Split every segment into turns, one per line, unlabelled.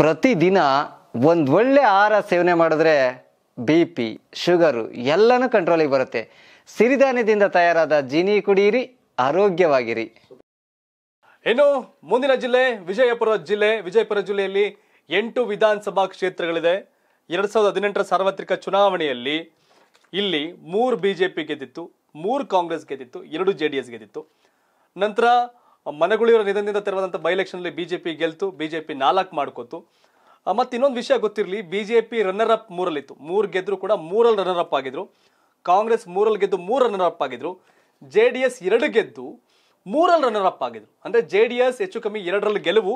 ಪ್ರತಿದಿನ ಒಂದು ಒಳ್ಳೆ ಆಹಾರ ಸೇವನೆ ಮಾಡಿದ್ರೆ ಬಿ ಪಿ ಶುಗರು ಎಲ್ಲನೂ ಕಂಟ್ರೋಲಿಗೆ ಬರುತ್ತೆ ಸಿರಿಧಾನ್ಯದಿಂದ ತಯಾರಾದ ಜೀನಿ ಕುಡಿಯಿರಿ ಆರೋಗ್ಯವಾಗಿರಿ ಇನ್ನು ಮುಂದಿನ ಜಿಲ್ಲೆ ವಿಜಯಪುರ ಜಿಲ್ಲೆ ವಿಜಯಪುರ ಜಿಲ್ಲೆಯಲ್ಲಿ ಎಂಟು ವಿಧಾನಸಭಾ ಕ್ಷೇತ್ರಗಳಿದೆ ಎರಡು ಸಾವಿರದ ಹದಿನೆಂಟರ ಸಾರ್ವತ್ರಿಕ ಚುನಾವಣೆಯಲ್ಲಿ ಇಲ್ಲಿ ಮೂರು ಬಿ ಜೆ ಪಿ ಗೆದ್ದಿತ್ತು ಮೂರು ಕಾಂಗ್ರೆಸ್ ಗೆದ್ದಿತ್ತು ಎರಡು ಜೆ ಡಿ ಎಸ್ ಗೆದ್ದಿತ್ತು ನಂತರ ಮನಗುಳಿಯವರ ನಿಧನದಿಂದ ತೆರವಾದಂಥ ಬೈ ಎಲೆಕ್ಷನಲ್ಲಿ ಬಿಜೆಪಿ ಗೆಲ್ತು ಬಿಜೆಪಿ ನಾಲ್ಕು ಮಾಡ್ಕೋತು ಮತ್ತು ಇನ್ನೊಂದು ವಿಷಯ ಗೊತ್ತಿರಲಿ ಬಿಜೆಪಿ ರನ್ನರ್ ಅಪ್ ಮೂರಲ್ಲಿತ್ತು ಮೂರು ಗೆದ್ದರೂ ಕೂಡ ಮೂರಲ್ಲಿ ರನ್ನರ್ ಅಪ್ ಆಗಿದ್ರು ಕಾಂಗ್ರೆಸ್ ಮೂರಲ್ಲಿ ಗೆದ್ದು ಮೂರು ರನ್ನರ್ ಅಪ್ ಆಗಿದ್ರು ಜೆ ಡಿ ಎಸ್ ಎರಡು ಗೆದ್ದು ಮೂರಲ್ಲಿ ರನ್ನರ್ ಅಪ್ ಆಗಿದ್ರು ಅಂದರೆ ಜೆ ಡಿ ಎಸ್ ಹೆಚ್ಚು ಕಮ್ಮಿ ಎರಡರಲ್ಲಿ ಗೆಲುವು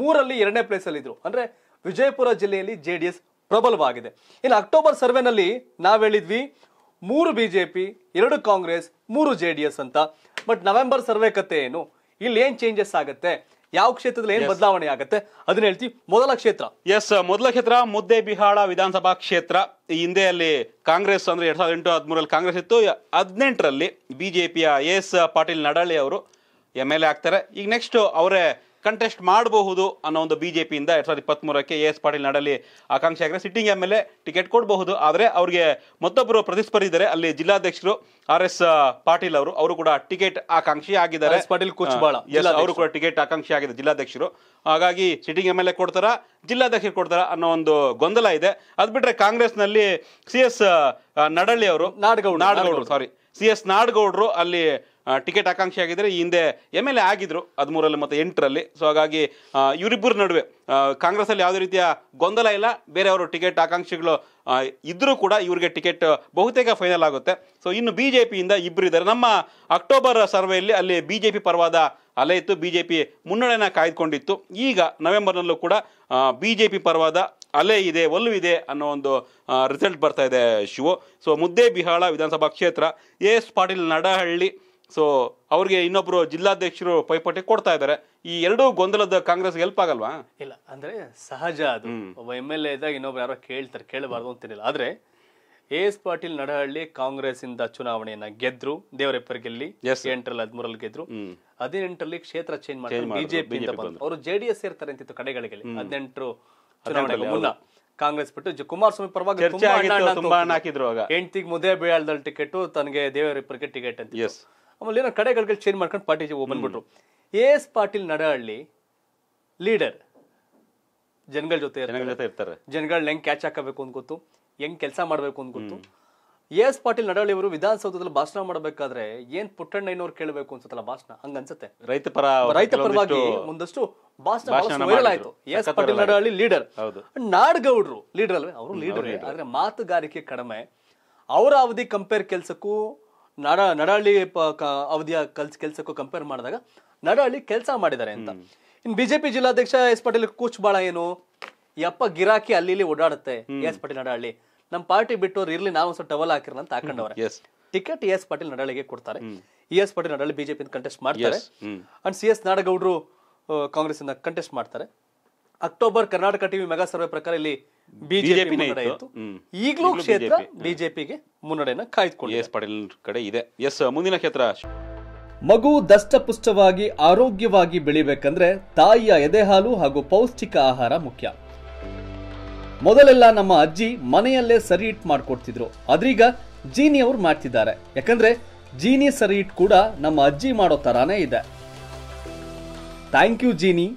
ಮೂರಲ್ಲಿ ಎರಡನೇ ಪ್ಲೇಸಲ್ಲಿದ್ದರು ಅಂದರೆ ವಿಜಯಪುರ ಜಿಲ್ಲೆಯಲ್ಲಿ ಜೆ ಡಿ ಎಸ್ ಪ್ರಬಲವಾಗಿದೆ ಇನ್ನು ಅಕ್ಟೋಬರ್ ಸರ್ವೆನಲ್ಲಿ ನಾವು ಹೇಳಿದ್ವಿ ಮೂರು ಬಿ ಜೆ ಪಿ ಎರಡು ಕಾಂಗ್ರೆಸ್ ಮೂರು ಜೆ ಡಿ ಎಸ್ ಅಂತ ಬಟ್ ನವೆಂಬರ್ ಸರ್ವೆ ಕತೆ ಏನು ಇಲ್ಲಿ ಏನ್ ಚೇಂಜಸ್ ಆಗುತ್ತೆ ಯಾವ ಕ್ಷೇತ್ರದಲ್ಲಿ ಏನ್ ಬದಲಾವಣೆ ಆಗುತ್ತೆ ಅದನ್ನ ಹೇಳ್ತೀವಿ ಮೊದಲ ಕ್ಷೇತ್ರ
ಎಸ್ ಮೊದಲ ಕ್ಷೇತ್ರ ಮುದ್ದೆ ಬಿಹಾಳ ವಿಧಾನಸಭಾ ಕ್ಷೇತ್ರ ಈ ಹಿಂದೆ ಅಲ್ಲಿ ಕಾಂಗ್ರೆಸ್ ಅಂದ್ರೆ ಎರಡ್ ಸಾವಿರದ ಎಂಟು ಹದಿಮೂರಲ್ಲಿ ಕಾಂಗ್ರೆಸ್ ಇತ್ತು ಹದಿನೆಂಟರಲ್ಲಿ ಬಿಜೆಪಿಯ ಎ ಎಸ್ ಪಾಟೀಲ್ ನಡಾಳಿ ಅವರು ಎಂ ಎಲ್ ಎ ಆಗ್ತಾರೆ ಈಗ ನೆಕ್ಸ್ಟ್ ಅವರೇ ಕಂಟೆಸ್ಟ್ ಮಾಡಬಹುದು ಅನ್ನೋ ಒಂದು ಬಿಜೆಪಿಯಿಂದ ಎರಡು ಸಾವಿರದ ಇಪ್ಪತ್ತ್ಮೂರಕ್ಕೆ ಎ ಎಸ್ ಪಾಟೀಲ್ ನಡಲಿ ಆಕಾಂಕ್ಷಿ ಆಗಿದೆ sitting M L A ticket ಕೊಡಬಹುದು ಆದರೆ ಅವರಿಗೆ ಮತ್ತೊಬ್ಬರು ಪ್ರತಿಸ್ಪರ್ಧಿದ್ದಾರೆ ಅಲ್ಲಿ ಜಿಲ್ಲಾಧ್ಯಕ್ಷರು ಆರ್ ಎಸ್ ಪಾಟೀಲ್ ಅವರು ಅವರು ಕೂಡ ಟಿಕೆಟ್ ಆಕಾಂಕ್ಷಿ ಆಗಿದ್ದಾರೆ ಪಾಟೀಲ್ ಕುಚ್ಬಾಳ ಅವರು ಕೂಡ ಟಿಕೆಟ್ ಆಕಾಂಕ್ಷಿ ಆಗಿದೆ ಜಿಲ್ಲಾಧ್ಯಕ್ಷರು ಹಾಗಾಗಿ ಸಿಟ್ಟಿಂಗ್ ಎಮ್ ಎಲ್ ಎ ಕೊಡ್ತಾರ ಜಿಲ್ಲಾಧ್ಯಕ್ಷರು ಕೊಡ್ತಾರ ಅನ್ನೋ ಒಂದು ಗೊಂದಲ ಇದೆ ಅದು ಬಿಟ್ರೆ ಕಾಂಗ್ರೆಸ್ನಲ್ಲಿ ಸಿ ಎಸ್ ನಡಳ್ಳಿ ಅವರು ನಾಡಗೌಡ ನಾಡಗೌಡರು ಸಾರಿ ಸಿ ಎಸ್ ನಾಡಗೌಡರು ಅಲ್ಲಿ ಟಿಕೆಟ್ ಆಕಾಂಕ್ಷಿ ಆಗಿದ್ದರೆ ಈ ಹಿಂದೆ ಎಮ್ ಎಲ್ ಎ ಆಗಿದ್ದರು ಹದಿಮೂರಲ್ಲಿ ಮತ್ತು ಎಂಟರಲ್ಲಿ ಸೊ ಹಾಗಾಗಿ ಇವರಿಬ್ಬರ ನಡುವೆ ಕಾಂಗ್ರೆಸ್ಸಲ್ಲಿ ಯಾವುದೇ ರೀತಿಯ ಗೊಂದಲ ಇಲ್ಲ ಬೇರೆಯವರು ಟಿಕೆಟ್ ಆಕಾಂಕ್ಷಿಗಳು ಇದ್ದರೂ ಕೂಡ ಇವರಿಗೆ ಟಿಕೆಟ್ ಬಹುತೇಕ ಫೈನಲ್ ಆಗುತ್ತೆ ಸೊ ಇನ್ನು ಬಿ ಜೆ ಪಿಯಿಂದ ಇಬ್ಬರು ಇದ್ದಾರೆ ನಮ್ಮ ಅಕ್ಟೋಬರ್ ಸರ್ವೆಯಲ್ಲಿ ಅಲ್ಲಿ ಬಿ ಜೆ ಪಿ ಪರವಾದ ಅಲೆ ಇತ್ತು ಬಿ ಜೆ ಪಿ ಮುನ್ನಡೆನ ಕಾಯ್ದುಕೊಂಡಿತ್ತು ಈಗ ನವೆಂಬರ್ನಲ್ಲೂ ಕೂಡ ಬಿ ಜೆ ಪಿ ಪರವಾದ ಅಲೆ ಇದೆ ಇದೆ ಅನ್ನೋ ಒಂದು ರಿಸಲ್ಟ್ ಬರ್ತಾ ಇದೆ ಶಿವು ಸೊ ಬಿಹಾಳ ವಿಧಾನಸಭಾ ಕ್ಷೇತ್ರ A S Patil Nadahalli so ಅವ್ರಿಗೆ ಇನ್ನೊಬ್ರು ಜಿಲ್ಲಾಧ್ಯಕ್ಷರು ಪೈಪೋಟಿ ಕೊಡ್ತಾ ಇದ್ದಾರೆ ಈ ಎರಡೂ ಗೊಂದಲದ ಕಾಂಗ್ರೆಸ್ ಹೆಲ್ಪ್ ಆಗಲ್ವಾ
ಇಲ್ಲ ಅಂದ್ರೆ ಸಹಜ ಅದು ಒಬ್ಬ ಎಮ್ ಎಲ್ ಎ ಇದ್ದಾಗ ಇನ್ನೊಬ್ರು ಯಾರೋ ಕೇಳ್ತಾರೆ ಕೇಳಬಾರ್ದು ಅಂತಿರಲಿಲ್ಲ ಆದ್ರೆ ಎ ಎಸ್ ಪಾಟೀಲ್ ನಡಹಳ್ಳಿ ಕಾಂಗ್ರೆಸ್ ಇಂದ ಚುನಾವಣೆಯನ್ನ ಗೆದ್ರು ದೇವರೆಪ್ಪರ್ ಗೆಲ್ಲಿ ಎಂಟರಲ್ಲಿ ಹದಿಮೂರಲ್ಲಿ ಗೆದ್ರು ಹದಿನೆಂಟರಲ್ಲಿ ಕ್ಷೇತ್ರ ಚೇಂಜ್ ಮಾಡಿ ಬಿಜೆಪಿ ಅವರು ಜೆಡಿಎಸ್ ಸೇರ್ತಾರೆ ಅಂತಿತ್ತು ಕಡೆಗಳಿಗೆ ಹದಿನೆಂಟು ಚುನಾವಣೆಗೆ ಮುನ್ನ ಕಾಂಗ್ರೆಸ್ ಬಿಟ್ಟು ಕುಮಾರಸ್ವಾಮಿ ಪರವಾಗಿ ಹೆಂಡತಿಗೆ ಮುದ್ದೆ ಬೀಳಾಳ್ದಲ್ಲಿ ಟಿಕೆಟ್ ತನಗೆ ದೇವರಿಬ್ಬರಿಗೆ ಟಿಕೆಟ್ ಅಂತ ಆಮೇಲೆ ಏನೋ ಕಡೆಗಳಿಗೆ ಚೇಂಜ್ ಮಾಡ್ಕೊಂಡು ಪಾರ್ಟಿ ಬಂದ್ಬಿಟ್ರು A S Patil Nadahalli leader ಜನಗಳ ಜೊತೆ ಇರ್ತಾರೆ ಜನಗಳನ್ನ ಹೆಂಗೆ ಕ್ಯಾಚ್ ಹಾಕಬೇಕು ಅಂತ ಗೊತ್ತು ಹೆಂಗೆ ಕೆಲಸ ಮಾಡಬೇಕು ಅಂತ ಗೊತ್ತು ಎ ಎಸ್ ಪಾಟೀಲ್ ನಡಹಳ್ಳಿ ಅವರು ವಿಧಾನಸೌಧದಲ್ಲಿ ಭಾಷಣ ಮಾಡಬೇಕಾದ್ರೆ ಏನ್ ಪುಟ್ಟಣ್ಣಯ್ಯನವ್ರು ಕೇಳಬೇಕು ಅನ್ಸುತ್ತಲ್ಲ ಭಾಷಣ ಹಂಗ ಅನ್ಸುತ್ತೆ ರೈತ ಪರ ರೈತ ಪರವಾಗಿ ಒಂದಷ್ಟು ಭಾಷಣ ವೈರಲ್ ಆಯ್ತು A S Patil Nadahalli leader ನಾಡಗೌಡ್ರು ಲೀಡರ್ ಅಲ್ವೇ ಅವರು ಲೀಡರ್ ಆದ್ರೆ ಮಾತುಗಾರಿಕೆ ಕಡಿಮೆ ಅವರ ಅವಧಿ ಕಂಪೇರ್ ಕೆಲಸಕ್ಕೂ ನಡ ನಡಹಳ್ಳಿ ಅವಧಿಯ ಕಲ್ಸ್ ಕೆಲಸಕ್ಕೂ ಕಂಪೇರ್ ಮಾಡಿದಾಗ ನಡಹಳ್ಳಿ ಕೆಲಸ ಮಾಡಿದ್ದಾರೆ ಅಂತ ಇನ್ ಬಿಜೆಪಿ ಜಿಲ್ಲಾಧ್ಯಕ್ಷ ಎಸ್ ಪಾಟೀಲ್ ಕೂಚ್ ಬಾಳ ಏನು ಯಪ್ಪ ಗಿರಾಕಿ ಅಲ್ಲಿ ಇಲ್ಲಿ ಓಡಾಡುತ್ತೆ ಎಸ್ ಪಾಟೀಲ್ ನಡಹಳ್ಳಿ ನಮ್ಮ ಪಾರ್ಟಿ ಬಿಟ್ಟವ್ರು ಇರ್ಲಿ ನಾವು ಸ್ವಲ್ಪ ಟವಲ್ ಹಾಕಿರ ಅಂತ ಹಾಕೊಂಡವ್ರೆ ಟಿಕೆಟ್ ಎಸ್ ಪಾಟೀಲ್ ನಡಹಳ್ಳಿಗೆ ಕೊಡ್ತಾರೆ E S Patil Nadahalli BJP contest ಮಾಡ್ತಾರೆ ಅಂಡ್ ಸಿ ಎಸ್ ನಾಡಗೌಡರು ಕಾಂಗ್ರೆಸ್ ಕಂಟೆಸ್ಟ್ ಮಾಡ್ತಾರೆ October Karnataka TV mega survey ಪ್ರಕಾರ ಇಲ್ಲಿ
ಬಿಜೆಪಿ ಈಗಲೂ ಕ್ಷೇತ್ರ
ಬಿಜೆಪಿಗೆ ಮುನ್ನಡೆನ ಕಾಯ್ದುಕೊಂಡು ಎಸ್ ಪಟೇಲ್ ಕಡೆ ಇದೆ ಎಸ್ ಮುಂದಿನ ಕ್ಷೇತ್ರ ಮಗು ದಷ್ಟಪುಷ್ಟವಾಗಿ ಆರೋಗ್ಯವಾಗಿ ಬೆಳಿಬೇಕಂದ್ರೆ ತಾಯಿಯ ಎದೆಹಾಲು ಹಾಗೂ ಪೌಷ್ಟಿಕ ಆಹಾರ ಮುಖ್ಯ ಮೊದಲೆಲ್ಲ ನಮ್ಮ ಅಜ್ಜಿ ಮನೆಯಲ್ಲೇ ಸರಿ ಇಟ್ ಮಾಡ್ಕೊಡ್ತಿದ್ರು ಆದ್ರೀಗ ಜೀನಿ ಅವ್ರು ಮಾಡ್ತಿದ್ದಾರೆ ಯಾಕಂದ್ರೆ ಜೀನಿ ಸರಿ ಇಟ್ ಕೂಡ ನಮ್ಮ ಅಜ್ಜಿ ಮಾಡೋ ತರಾನೇ ಇದೆ ಥ್ಯಾಂಕ್ ಯು ಜೀನಿ